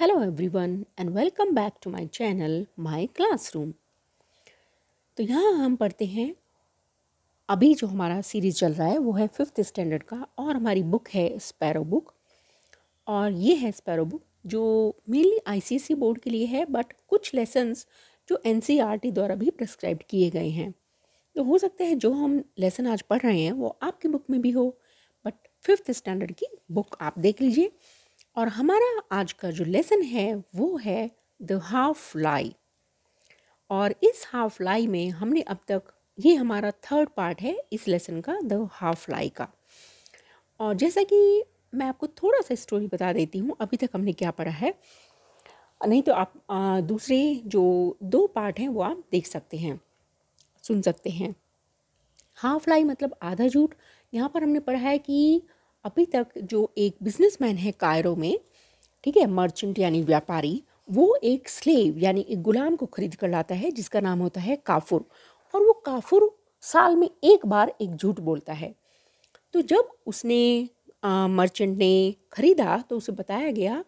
Hello everyone and welcome back to my channel my classroom तो यहाँ हम पढ़ते हैं अभी जो हमारा सीरीज़ चल रहा है वो है फिफ्थ स्टैंडर्ड का और हमारी बुक है स्पैरो बुक और ये है स्पैरो बुक जो मेनली आईसीएसई बोर्ड के लिए है बट कुछ लेसन्स जो एन e द्वारा भी प्रिस्क्राइब किए गए हैं तो हो सकता है जो हम लेसन आज पढ़ रहे हैं वो आपकी बुक में भी हो बट फिफ्थ स्टैंडर्ड की बुक आप देख लीजिए और हमारा आज का जो लेसन है वो है द हाफ लाई और इस हाफ लाई में हमने अब तक ये हमारा थर्ड पार्ट है इस लेसन का द हाफ लाई का और जैसा कि मैं आपको थोड़ा सा स्टोरी बता देती हूँ अभी तक हमने क्या पढ़ा है नहीं तो आप आ, दूसरे जो दो पार्ट हैं वो आप देख सकते हैं सुन सकते हैं हाफ लाई मतलब आधा झूठ यहाँ पर हमने पढ़ा है कि अभी तक जो एक बिजनेसमैन है कायरो में ठीक है मर्चेंट यानी व्यापारी वो एक स्लेव यानी एक गुलाम को खरीद कर लाता है जिसका नाम होता है काफुर और वो काफुर साल में एक बार एक झूठ बोलता है तो जब उसने आ, मर्चेंट ने खरीदा तो उसे बताया गया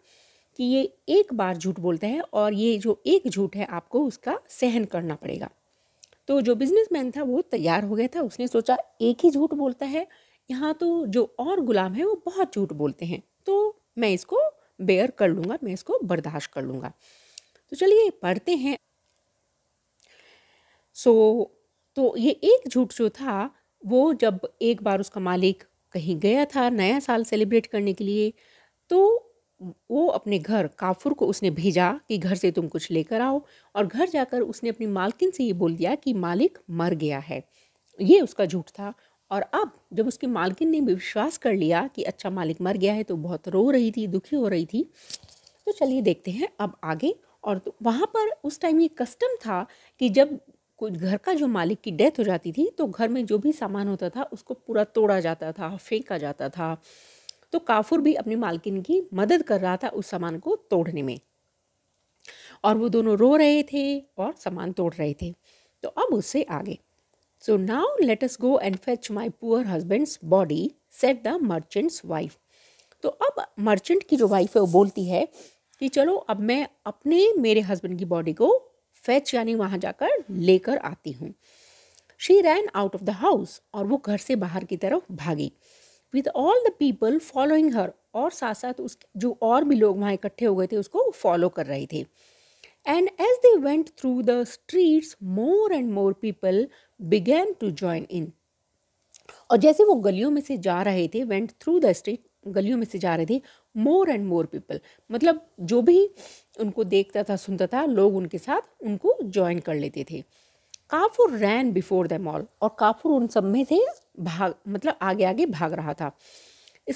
कि ये एक बार झूठ बोलता है और ये जो एक झूठ है आपको उसका सहन करना पड़ेगा तो जो बिजनेसमैन था वो तैयार हो गया था उसने सोचा एक ही झूठ बोलता है यहाँ तो जो और गुलाम है वो बहुत झूठ बोलते हैं तो मैं इसको बेयर कर लूँगा मैं इसको बर्दाश्त कर लूँगा तो चलिए पढ़ते हैं सो so, तो ये एक झूठ जो था वो जब एक बार उसका मालिक कहीं गया था नया साल सेलिब्रेट करने के लिए तो वो अपने घर काफुर को उसने भेजा कि घर से तुम कुछ लेकर आओ और घर जाकर उसने अपनी मालकिन से ये बोल दिया कि मालिक मर गया है ये उसका झूठ था और अब जब उसकी मालकिन ने भी विश्वास कर लिया कि अच्छा मालिक मर गया है तो बहुत रो रही थी दुखी हो रही थी तो चलिए देखते हैं अब आगे और तो वहाँ पर उस टाइम ये कस्टम था कि जब कुछ घर का जो मालिक की डेथ हो जाती थी तो घर में जो भी सामान होता था उसको पूरा तोड़ा जाता था फेंका जाता था तो काफुर भी अपनी मालकिन की मदद कर रहा था उस सामान को तोड़ने में और वो दोनों रो रहे थे और सामान तोड़ रहे थे तो अब उससे आगे So now let us go and fetch my poor husband's body, said the merchant's wife. तो अब मर्चेंट की जो वाइफ है वो बोलती है कि चलो अब मैं अपने मेरे हस्बैंड की बॉडी को फैच यानी वहाँ जाकर लेकर आती हूँ she ran out of the house और वो घर से बाहर की तरफ भागी with all the people following her और साथ साथ उस जो और भी लोग वहाँ इकट्ठे हो गए थे उसको फॉलो कर रहे थे and as they went through the streets more and more people began to join in और जैसे वो गलियों में से जा रहे थे वेंट थ्रू द स्ट्रीट गलियों में से जा रहे थे मोर एंड मोर पीपल मतलब जो भी उनको देखता था सुनता था लोग उनके साथ उनको ज्वाइन कर लेते थे Kafur ran before them all और काफुर उन सब में से भाग मतलब आगे आगे भाग रहा था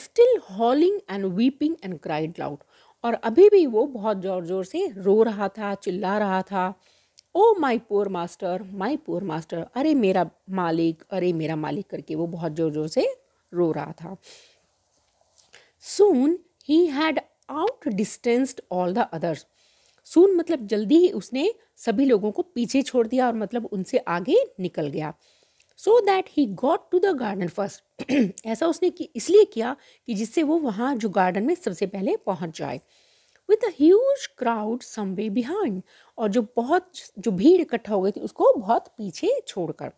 still howling and weeping and cried loud और अभी भी वो बहुत ज़ोर ज़ोर से रो रहा था चिल्ला रहा था oh my poor master my poor master अरे मेरा मालिक अरे मेरा मालिक करके वो बहुत ज़ोर ज़ोर से रो रहा था soon he had outdistanced all the others soon मतलब जल्दी ही उसने सभी लोगों को पीछे छोड़ दिया और मतलब उनसे आगे निकल गया so that he got to the garden first ऐसा उसने कि इसलिए किया कि जिससे वो वहाँ जो गार्डन में सबसे पहले पहुँच जाए with a huge crowd some way behind और जो बहुत जो भीड़ इकट्ठा हो गई थी उसको बहुत पीछे छोड़कर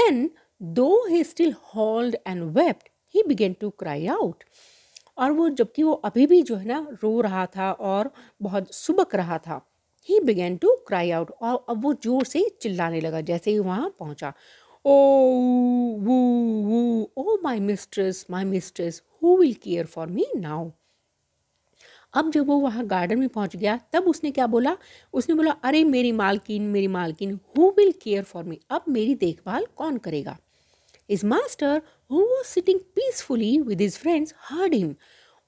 then though he still howled and wept he began to cry out और वो जबकि वो अभी भी जो है ना रो रहा था और बहुत सुबक रहा था he began to cry out और अब वो जोर से चिल्लाने लगा जैसे ही वहाँ पहुँचा ओ वो वो oh my mistress my mistress who will care for me now अब जब वो वहाँ गार्डन में पहुँच गया तब उसने क्या बोला उसने बोला अरे मेरी मालकिन मेरी मालकिन who will care for me अब मेरी देखभाल कौन करेगा his master who was sitting peacefully with his friends heard him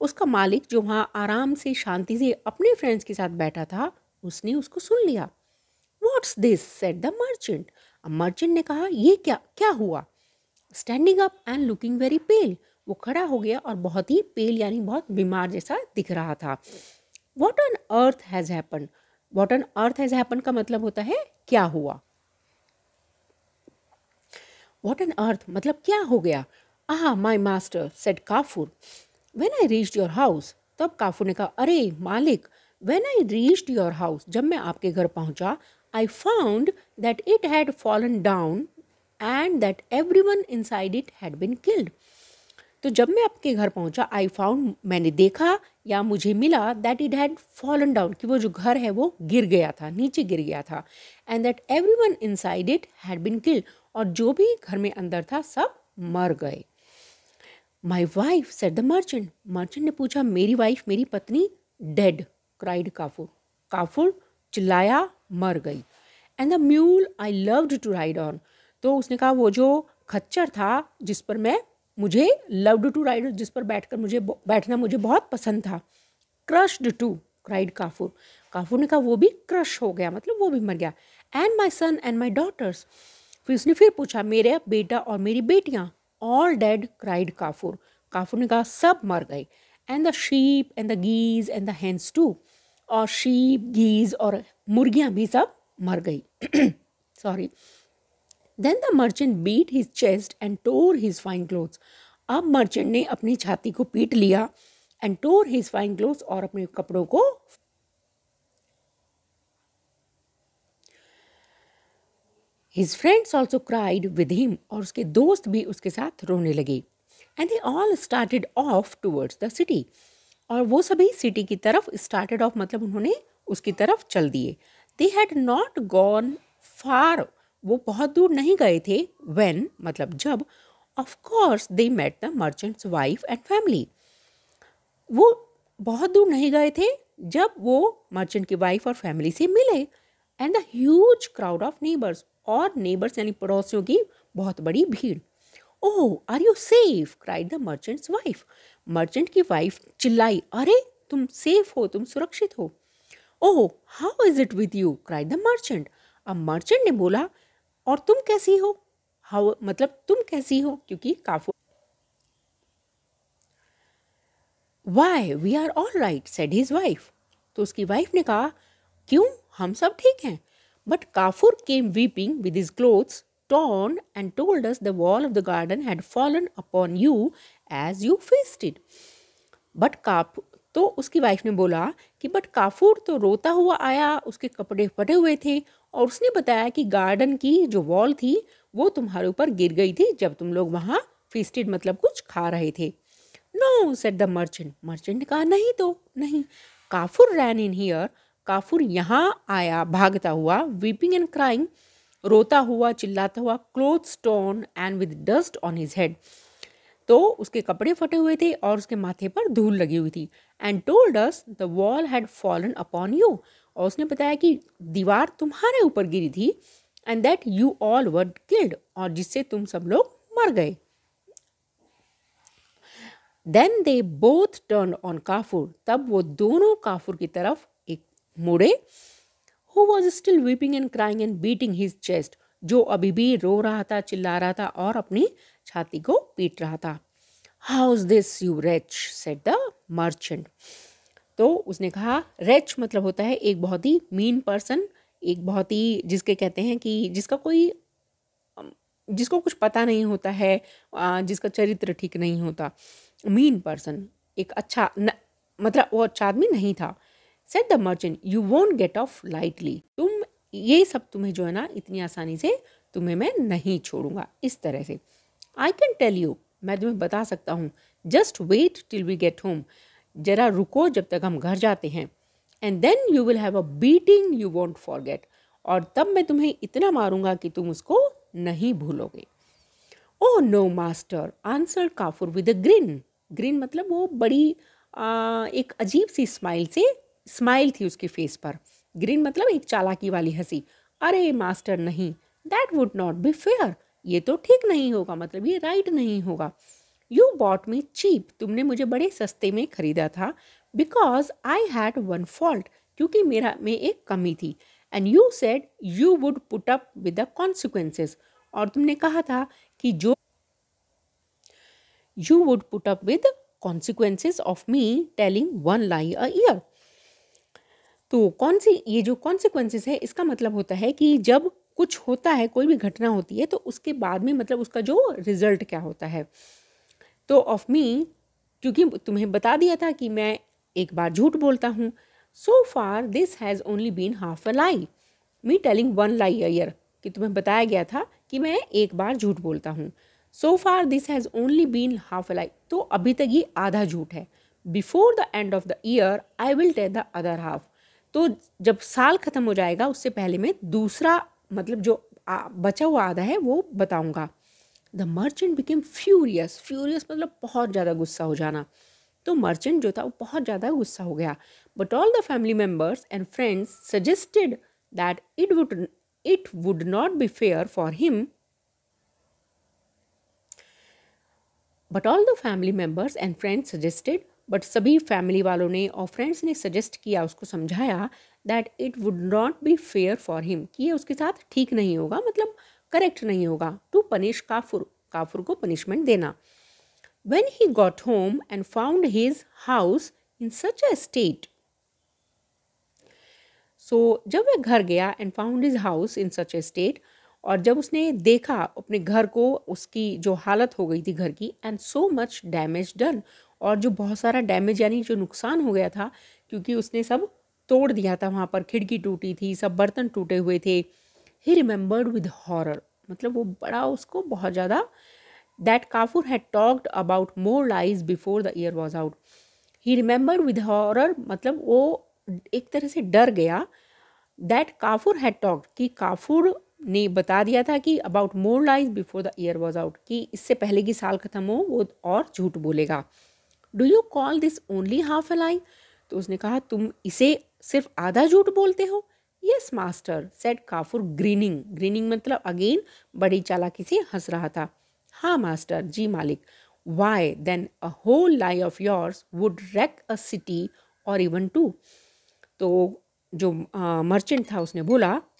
उसका मालिक जो वहाँ आराम से शांति से अपने फ्रेंड्स के साथ बैठा था उसने उसको सुन लिया what's this said the merchant अब मर्चेंट ने कहा ये क्या क्या हुआ standing up and looking very pale वो खड़ा हो गया और बहुत ही पेल यानी बहुत बीमार जैसा दिख रहा था what on earth has happen what on earth has happen का मतलब होता है क्या हुआ वॉट एन अर्थ मतलब क्या हो गया ah my master said Kafur when I reach your house तब काफू ने कहा अरे मालिक when I reach your house जब मैं आपके घर पहुंचा I found that it had fallen down and that everyone inside it had been killed तो जब मैं आपके घर पहुंचा आई फाउंड मैंने देखा या मुझे मिला that it had fallen down कि वो जो घर है वो गिर गया था नीचे गिर गया था and that everyone inside it had been killed और जो भी घर में अंदर था सब मर गए my wife said the merchant merchant ने पूछा मेरी वाइफ मेरी पत्नी डेड क्राइड काफुर काफुर चिल्लाया मर गई and the mule I loved to ride on तो उसने कहा वो जो खच्चर था जिस पर मैं मुझे लव्ड टू राइड जिस पर बैठकर मुझे बैठना मुझे बहुत पसंद था crushed too cried Kafur Kafur ने कहा वो भी क्रश हो गया मतलब वो भी मर गया and my son and my daughters फिर उसने फिर पूछा मेरे बेटा और मेरी बेटियाँ all dead cried Kafur Kafur ने कहा सब मर गए and the sheep and the geese and the hens too और शीप गीज और मुर्गियाँ भी सब मर गई sorry then the merchant beat his chest and tore his fine clothes अब मर्चेंट ने अपनी छाती को पीट लिया and tore his fine clothes और अपने कपड़ों को his friends also cried with him और उसके दोस्त भी उसके साथ रोने लगे and they all started off towards the city और वो सभी सिटी की तरफ स्टार्टेड ऑफ मतलब उन्होंने उसकी तरफ चल दिए they had not gone far वो बहुत दूर नहीं गए थे वेन मतलब जब of course they met the merchant's wife and family वो बहुत दूर नहीं गए थे जब वो मर्चेंट की वाइफ और फैमिली से मिले and the huge crowd of neighbours और नेबर्स यानी पड़ोसियों की बहुत बड़ी भीड़ oh are you safe cried the merchant's wife merchant की वाइफ चिल्लाई अरे तुम सेफ हो तुम सुरक्षित हो oh how is it with you cried the merchant अब मर्चेंट ने बोला और तुम कैसी हो हाउ मतलब तुम कैसी हो क्योंकि Kafu why we are all right said his wife तो उसकी वाइफ ने कहा क्यों हम सब ठीक हैं but Kafur came weeping with his clothes torn and told us the wall of the garden had fallen upon you as you faced it. But Kap तो उसकी वाइफ ने बोला कि बट काफूर तो रोता हुआ आया उसके कपड़े फटे हुए थे और उसने बताया कि गार्डन की जो वॉल थी वो तुम्हारे ऊपर गिर गई थी जब तुम लोग वहाँ फीसटेड मतलब कुछ खा रहे थे no said the merchant merchant कहा नहीं तो नहीं काफुर रैन इन हियर काफुर यहाँ आया भागता हुआ वीपिंग एंड क्राइंग रोता हुआ चिल्लाता हुआ क्लोथ स्टोन and with dust on his head तो उसके कपड़े फटे हुए थे और उसके माथे पर धूल लगी हुई थी and told us the wall had fallen upon you और उसने बताया कि दीवार तुम्हारे ऊपर गिरी थी and that you all were killed और जिससे तुम सब लोग मर गए then they both turn on Kafur तब वो दोनों काफुर की तरफ एक मुड़े who was still weeping and crying and beating his chest जो अभी भी रो रहा था चिल्ला रहा था और अपनी छाती को पीट रहा था how's this you wretch said the merchant तो उसने कहा रेच मतलब होता है एक बहुत ही मीन पर्सन एक बहुत ही जिसके कहते हैं कि जिसका कोई जिसको कुछ पता नहीं होता है जिसका चरित्र ठीक नहीं होता मीन पर्सन एक अच्छा न, मतलब वो अच्छा आदमी नहीं था said the merchant you won't get off lightly तुम ये सब तुम्हें जो है ना इतनी आसानी से तुम्हें मैं नहीं छोड़ूंगा इस तरह से आई कैन टेल यू मैं तुम्हें बता सकता हूँ just wait till we get home जरा रुको जब तक हम घर जाते हैं and then you will have a beating you won't get और तब मैं तुम्हें इतना मारूंगा कि तुम उसको नहीं भूलोगे oh no master answered Kafur with a grin grin मतलब वो बड़ी आ, एक अजीब सी स्माइल से स्माइल थी उसके फेस पर ग्रीन मतलब एक चालाकी वाली हंसी अरे मास्टर नहीं that would not be fair ये तो ठीक नहीं होगा मतलब ये राइट नहीं होगा यू बॉट मी चीप तुमने मुझे बड़े सस्ते में खरीदा था because I had one fault क्योंकि मेरा में एक कमी थी and you said you would put up with the consequences और तुमने कहा था कि जो you would put up with consequences of me telling one lie a year तो कौन सी ये जो कॉन्सिक्वेंसेस है इसका मतलब होता है कि जब कुछ होता है कोई भी घटना होती है तो उसके बाद में मतलब उसका जो रिज़ल्ट क्या होता है तो ऑफ मी क्योंकि तुम्हें बता दिया था कि मैं एक बार झूठ बोलता हूँ so far this has only been half a lie me telling one lie a year तुम्हें बताया गया था कि मैं एक बार झूठ बोलता हूँ so far this has only been half a lie तो अभी तक ये आधा झूठ है before the end of the year I will tell the other half तो जब साल ख़त्म हो जाएगा उससे पहले मैं दूसरा मतलब जो आ, बचा हुआ आधा है वो बताऊंगा the merchant became furious furious मतलब बहुत ज़्यादा गुस्सा हो जाना तो मर्चेंट जो था वो बहुत ज़्यादा गुस्सा हो गया but all the family members and friends suggested that it would it would not be fair for him but all the family members and friends suggested but सभी फैमिली वालों ने और फ्रेंड्स ने सजेस्ट किया उसको समझाया that it would not be fair for him कि ये उसके साथ ठीक नहीं होगा मतलब करेक्ट नहीं होगा टू पनिश काफुर काफुर को पनिशमेंट देना when he got home and found his house in such a state so जब वह घर गया and found his house in such a state और जब उसने देखा अपने घर को उसकी जो हालत हो गई थी घर की and so much damage done और जो बहुत सारा डैमेज यानी जो नुकसान हो गया था क्योंकि उसने सब तोड़ दिया था वहाँ पर खिड़की टूटी थी सब बर्तन टूटे हुए थे ही रिमेंबर्ड विद हॉरर मतलब वो बड़ा उसको बहुत ज़्यादा that Kafur had talked about more lies before the year was out he remember with horror मतलब वो एक तरह से डर गया दैट काफूर हैड टॉक्ड कि काफूर ने बता दिया था कि about more lies before the year was out कि इससे पहले की साल ख़त्म हो वो और झूठ बोलेगा do you call this only half a lie तो उसने कहा तुम इसे सिर्फ आधा झूठ बोलते हो yes master said Kafur grinning grinning मतलब अगेन बड़ी चालाकी से हंस रहा था हाँ मास्टर जी मालिक why then a whole lie of yours would wreck a city और इवन टू तो जो मर्चेंट था उसने बोला